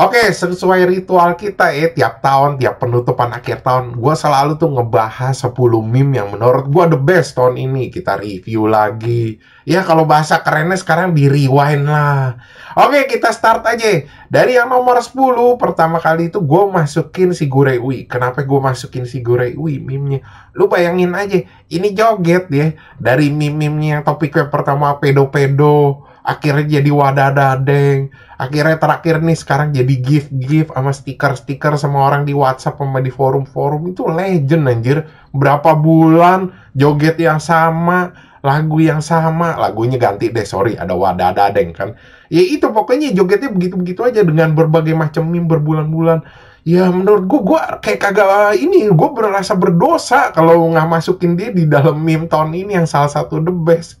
Oke, okay, sesuai ritual kita ya, tiap tahun, tiap penutupan akhir tahun, gue selalu tuh ngebahas 10 meme yang menurut gue the best tahun ini. Kita review lagi. Ya, kalau bahasa kerennya sekarang di-rewind lah. Oke, okay, kita start aja. Dari yang nomor 10, pertama kali itu gue masukin si Gurei Ui. Kenapa gue masukin si Gurei Ui meme-nya? Lu bayangin aja, ini joget ya. Dari meme-meme yang topiknya pertama pedo-pedo akhirnya jadi wadah dadeng akhirnya terakhir nih sekarang jadi gift gift sama stiker stiker sama orang di WhatsApp sama di forum forum itu legend anjir berapa bulan joget yang sama lagu yang sama lagunya ganti deh sorry ada wadah dadeng kan ya itu pokoknya jogetnya begitu begitu aja dengan berbagai macam meme berbulan-bulan ya menurut gue gue kayak kagak eh, ini gue berasa berdosa kalau nggak masukin dia di dalam meme tahun ini yang salah satu the best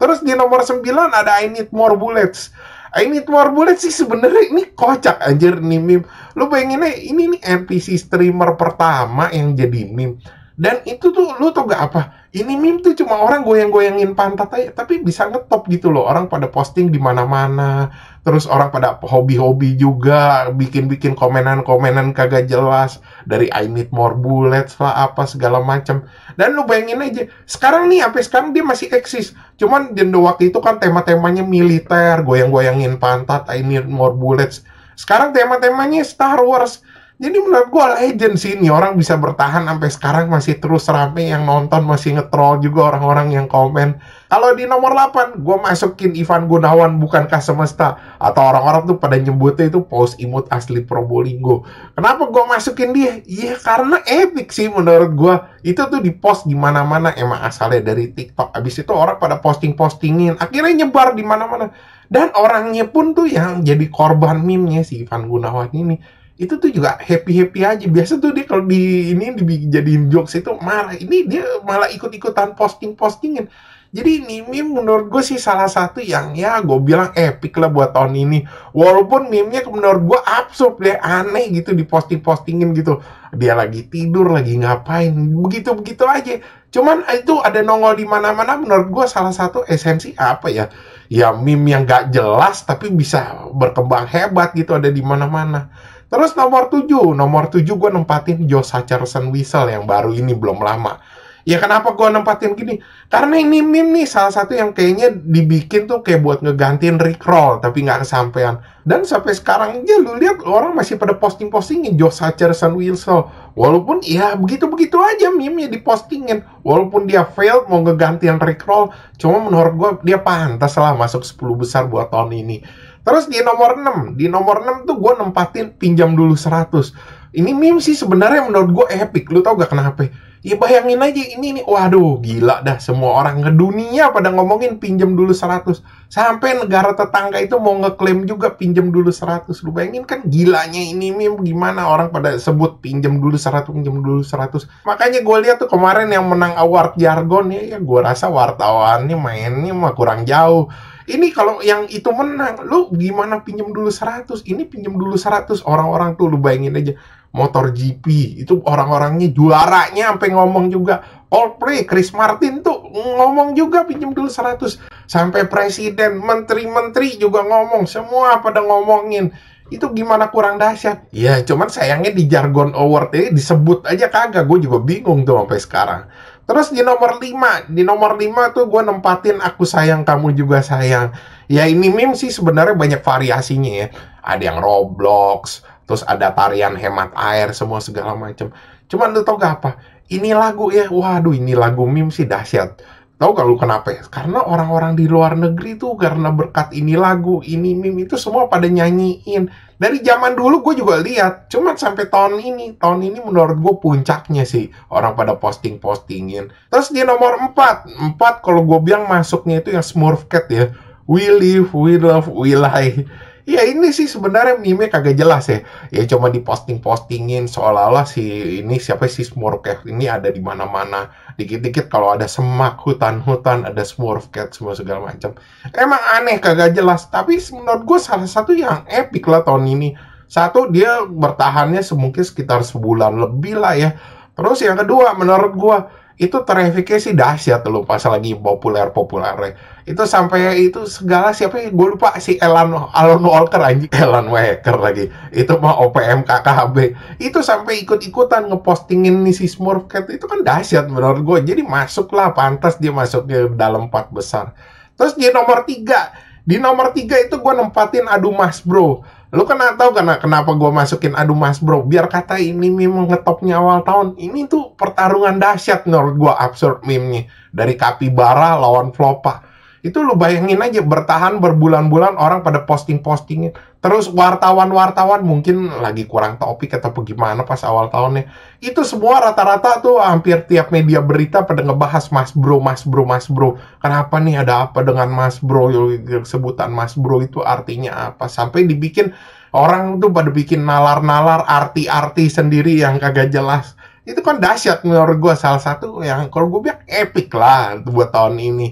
Terus di nomor 9 ada I Need More Bullets. I Need More Bullets sih sebenarnya ini kocak anjir nih meme. Lu bayanginnya ini nih NPC streamer pertama yang jadi meme. Dan itu tuh lu tau gak apa? ini meme tuh cuma orang goyang-goyangin pantat aja tapi bisa ngetop gitu loh orang pada posting di mana-mana terus orang pada hobi-hobi juga bikin-bikin komenan-komenan kagak jelas dari I need more bullets lah apa segala macam dan lu bayangin aja sekarang nih sampai sekarang dia masih eksis cuman jendo waktu itu kan tema-temanya militer goyang-goyangin pantat I need more bullets sekarang tema-temanya Star Wars jadi menurut gue legend sih ini orang bisa bertahan sampai sekarang masih terus rame yang nonton masih ngetrol juga orang-orang yang komen. Kalau di nomor 8 gue masukin Ivan Gunawan bukankah semesta atau orang-orang tuh pada nyebutnya itu post imut asli Probolinggo. Kenapa gue masukin dia? Iya karena epic sih menurut gue. Itu tuh di post di mana-mana emang asalnya dari TikTok. Abis itu orang pada posting-postingin akhirnya nyebar di mana-mana. Dan orangnya pun tuh yang jadi korban meme-nya si Ivan Gunawan ini itu tuh juga happy happy aja biasa tuh dia kalau di ini dijadiin jokes itu marah ini dia malah ikut ikutan posting postingin jadi ini meme menurut gue sih salah satu yang ya gue bilang epic lah buat tahun ini walaupun meme-nya menurut gue absurd deh aneh gitu di posting postingin gitu dia lagi tidur lagi ngapain begitu begitu aja cuman eh, itu ada nongol di mana mana menurut gue salah satu esensi apa ya ya meme yang gak jelas tapi bisa berkembang hebat gitu ada di mana mana Terus nomor 7, nomor 7 gue nempatin Josh Hutcherson Whistle yang baru ini belum lama. Ya kenapa gue nempatin gini? Karena ini meme nih salah satu yang kayaknya dibikin tuh kayak buat ngegantiin Rick Roll tapi nggak kesampaian. Dan sampai sekarang aja lu lihat orang masih pada posting-postingin Josh Hutcherson Whistle. Walaupun ya begitu-begitu aja meme-nya dipostingin. Walaupun dia fail mau ngegantiin Rick Roll, cuma menurut gue dia pantas lah masuk 10 besar buat tahun ini. Terus di nomor 6, di nomor 6 tuh gue nempatin pinjam dulu 100. Ini meme sih sebenarnya menurut gue epic, lu tau gak kenapa? Ya bayangin aja ini nih, waduh gila dah semua orang ke dunia pada ngomongin pinjam dulu 100. Sampai negara tetangga itu mau ngeklaim juga pinjam dulu 100. Lu bayangin kan gilanya ini meme gimana orang pada sebut pinjam dulu 100, pinjam dulu 100. Makanya gue lihat tuh kemarin yang menang award jargon ya, ya gue rasa wartawannya mainnya mah kurang jauh ini kalau yang itu menang lu gimana pinjem dulu 100 ini pinjem dulu 100 orang-orang tuh lu bayangin aja motor GP itu orang-orangnya juaranya sampai ngomong juga all Coldplay Chris Martin tuh ngomong juga pinjem dulu 100 sampai presiden menteri-menteri juga ngomong semua pada ngomongin itu gimana kurang dahsyat ya cuman sayangnya di jargon award ini disebut aja kagak gue juga bingung tuh sampai sekarang Terus di nomor 5, di nomor 5 tuh gue nempatin aku sayang kamu juga sayang. Ya ini meme sih sebenarnya banyak variasinya ya. Ada yang Roblox, terus ada tarian hemat air semua segala macam. Cuman lu tau gak apa? Ini lagu ya, waduh ini lagu meme sih dahsyat Tahu kalau kenapa ya? Karena orang-orang di luar negeri tuh karena berkat ini lagu, ini mim itu semua pada nyanyiin. Dari zaman dulu gue juga lihat, cuman sampai tahun ini, tahun ini menurut gue puncaknya sih orang pada posting-postingin. Terus di nomor 4, 4 kalau gue bilang masuknya itu yang Smurf Cat ya. We live, we love, we lie Ya ini sih sebenarnya meme kagak jelas ya. Ya cuma diposting-postingin seolah-olah si ini siapa sih Smurf Cat ini ada di mana-mana. Dikit-dikit kalau ada semak hutan-hutan ada Smurf Cat semua segala macam. Emang aneh kagak jelas. Tapi menurut gue salah satu yang epic lah tahun ini. Satu dia bertahannya semungkin sekitar sebulan lebih lah ya. Terus yang kedua menurut gue itu trafficnya sih dahsyat loh pas lagi populer populernya itu sampai itu segala siapa ya, gue lupa si Elan Alan Walker anjing Elan Walker lagi itu mah OPM KKHB itu sampai ikut-ikutan ngepostingin nih si Smurf Cat itu kan dahsyat menurut gue jadi masuklah pantas dia masuk ke dalam empat besar terus dia nomor tiga di nomor tiga itu gue nempatin adu mas bro Lu kena tahu karena kenapa gue masukin adu Mas Bro, biar kata ini memang ngetopnya awal tahun. Ini tuh pertarungan dahsyat menurut gue absurd meme-nya dari Kapibara lawan Flopa. Itu lu bayangin aja bertahan berbulan-bulan orang pada posting-postingin. Terus wartawan-wartawan mungkin lagi kurang topik atau bagaimana pas awal tahunnya. Itu semua rata-rata tuh hampir tiap media berita pada ngebahas Mas Bro, Mas Bro, Mas Bro. Kenapa nih ada apa dengan Mas Bro? Sebutan Mas Bro itu artinya apa? Sampai dibikin orang tuh pada bikin nalar-nalar arti-arti sendiri yang kagak jelas itu kan dahsyat menurut gue salah satu yang kalau gue bilang epic lah buat tahun ini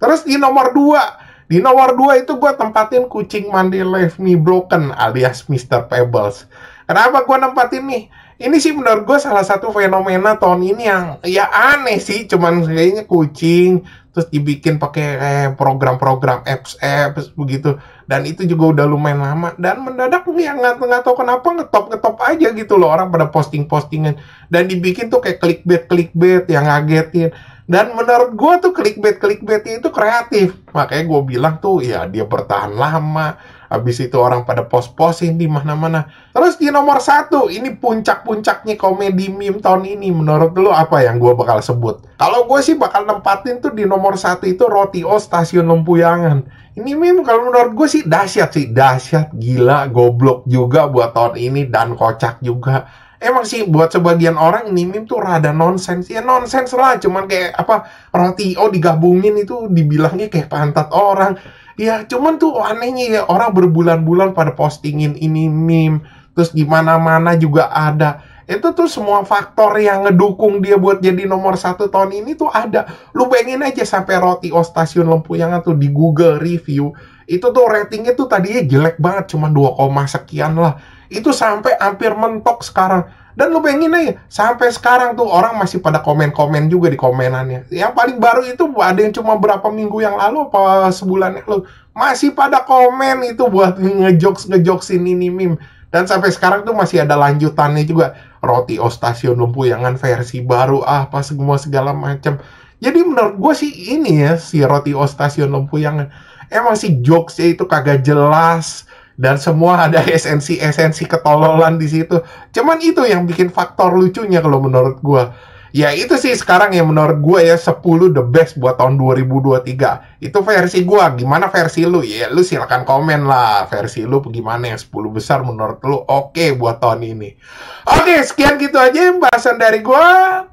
Terus di nomor 2, di nomor 2 itu gue tempatin kucing mandi left me broken alias Mr. Pebbles. Kenapa gue tempatin nih? Ini sih menurut gue salah satu fenomena tahun ini yang ya aneh sih, cuman kayaknya kucing terus dibikin pakai eh, program-program apps-apps begitu dan itu juga udah lumayan lama dan mendadak nih yang nggak nggak tahu kenapa ngetop ngetop aja gitu loh orang pada posting postingan dan dibikin tuh kayak clickbait clickbait yang ngagetin dan menurut gue tuh clickbait clickbaitnya itu kreatif. Makanya gue bilang tuh ya dia bertahan lama. Habis itu orang pada pos-posin di mana-mana. Terus di nomor satu, ini puncak-puncaknya komedi meme tahun ini. Menurut lo apa yang gue bakal sebut? Kalau gue sih bakal nempatin tuh di nomor satu itu Roti O Stasiun Lempuyangan. Ini meme kalau menurut gue sih dahsyat sih. Dahsyat, gila, goblok juga buat tahun ini dan kocak juga emang sih buat sebagian orang ini meme tuh rada nonsens ya nonsens lah cuman kayak apa roti o digabungin itu dibilangnya kayak pantat orang ya cuman tuh anehnya ya orang berbulan-bulan pada postingin ini meme terus gimana mana-mana juga ada itu tuh semua faktor yang ngedukung dia buat jadi nomor satu tahun ini tuh ada. Lu pengen aja sampai roti o stasiun Lempuyangan tuh di Google review itu tuh ratingnya tuh tadinya jelek banget, cuma 2, sekian lah. Itu sampai hampir mentok sekarang. Dan lu pengen aja, sampai sekarang tuh orang masih pada komen-komen juga di komenannya. Yang paling baru itu ada yang cuma berapa minggu yang lalu apa sebulan yang lalu. Masih pada komen itu buat ngejokes-ngejoksin ini mim Dan sampai sekarang tuh masih ada lanjutannya juga. Roti o stasiun lempuyangan versi baru, ah, apa semua segala macam. Jadi menurut gue sih ini ya, si roti o stasiun lempuyangan emang sih jokesnya itu kagak jelas dan semua ada esensi-esensi ketololan di situ. Cuman itu yang bikin faktor lucunya kalau menurut gue. Ya itu sih sekarang yang menurut gue ya 10 the best buat tahun 2023. Itu versi gue. Gimana versi lu? Ya lu silakan komen lah versi lu gimana yang 10 besar menurut lu oke okay buat tahun ini. Oke, okay, sekian gitu aja bahasan dari gue.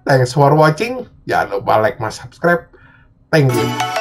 Thanks for watching. Jangan lupa like, mas, subscribe. Thank you.